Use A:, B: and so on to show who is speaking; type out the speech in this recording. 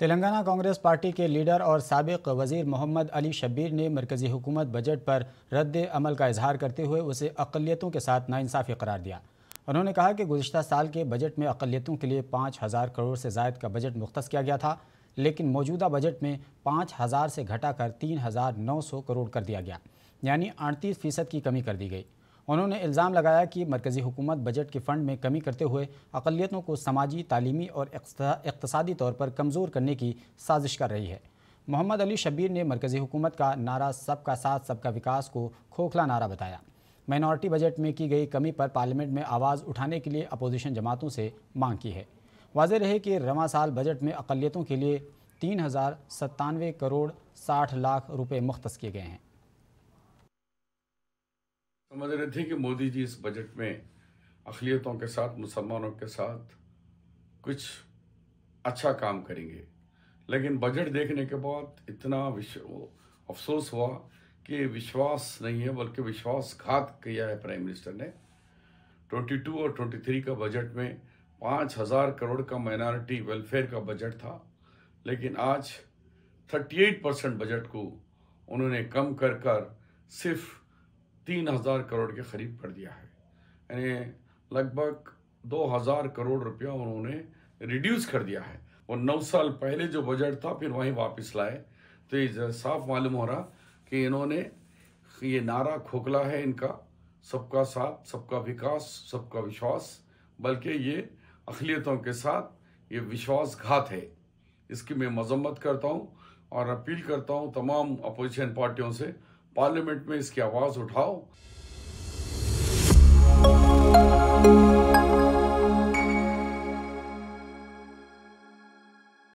A: Telangana Congress party के leader और सबक वजीर मोहम्मद अली शब्बीर ने मरकज़ी हुकूमत बजट पर रद्द अमल का इजहार करते हुए उसे अकलीतों के साथ नाइंसाफ़ी करार दिया उन्होंने कहा कि गुजशत साल के बजट में अकलीतों के लिए पाँच हज़ार करोड़ से जायद का बजट मुख्त किया गया था लेकिन मौजूदा बजट में पाँच हज़ार से कर तीन हज़ार नौ सौ करोड़ कर दिया गया यानी अड़तीस फ़ीसद की कमी कर दी गई उन्होंने इल्ज़ाम लगाया कि मरकज़ी हुकूमत बजट के फ़ंड में कमी करते हुए अकलीतों को समाजी तालीमी और इकतदी तौर पर कमज़ोर करने की साजिश कर रही है मोहम्मद अली शबीर ने मरकज़ी हुकूमत का नारा सबका साथ सबका विकास को खोखला नारा बताया माइनॉरिटी बजट में की गई कमी पर पार्लियामेंट में आवाज़ उठाने के लिए अपोजिशन जमातों से मांग की है वाज रहे कि रवा साल बजट में अकलीतों के लिए तीन हज़ार सत्तानवे करोड़ साठ लाख रुपये मुख्त किए गए हैं
B: समझ रहे थे कि मोदी जी इस बजट में अखिलियतों के साथ मुसलमानों के साथ कुछ अच्छा काम करेंगे लेकिन बजट देखने के बाद इतना अफसोस हुआ कि विश्वास नहीं है बल्कि विश्वासघात किया है प्राइम मिनिस्टर ने 22 और 23 का बजट में पाँच हज़ार करोड़ का माइनॉरिटी वेलफेयर का बजट था लेकिन आज 38 परसेंट बजट को उन्होंने कम कर कर सिर्फ तीन हज़ार करोड़ के करीब कर दिया है यानी लगभग दो हज़ार करोड़ रुपया उन्होंने रिड्यूस कर दिया है और नौ साल पहले जो बजट था फिर वहीं वापस लाए तो ये साफ मालूम हो रहा कि इन्होंने ये नारा खोखला है इनका सबका साथ सबका विकास सबका विश्वास बल्कि ये अखिलियतों के साथ ये विश्वासघात है इसकी मैं मजम्मत करता हूँ और अपील करता हूँ तमाम अपोजिशन पार्टियों से पार्लियामेंट में इसकी आवाज उठाओ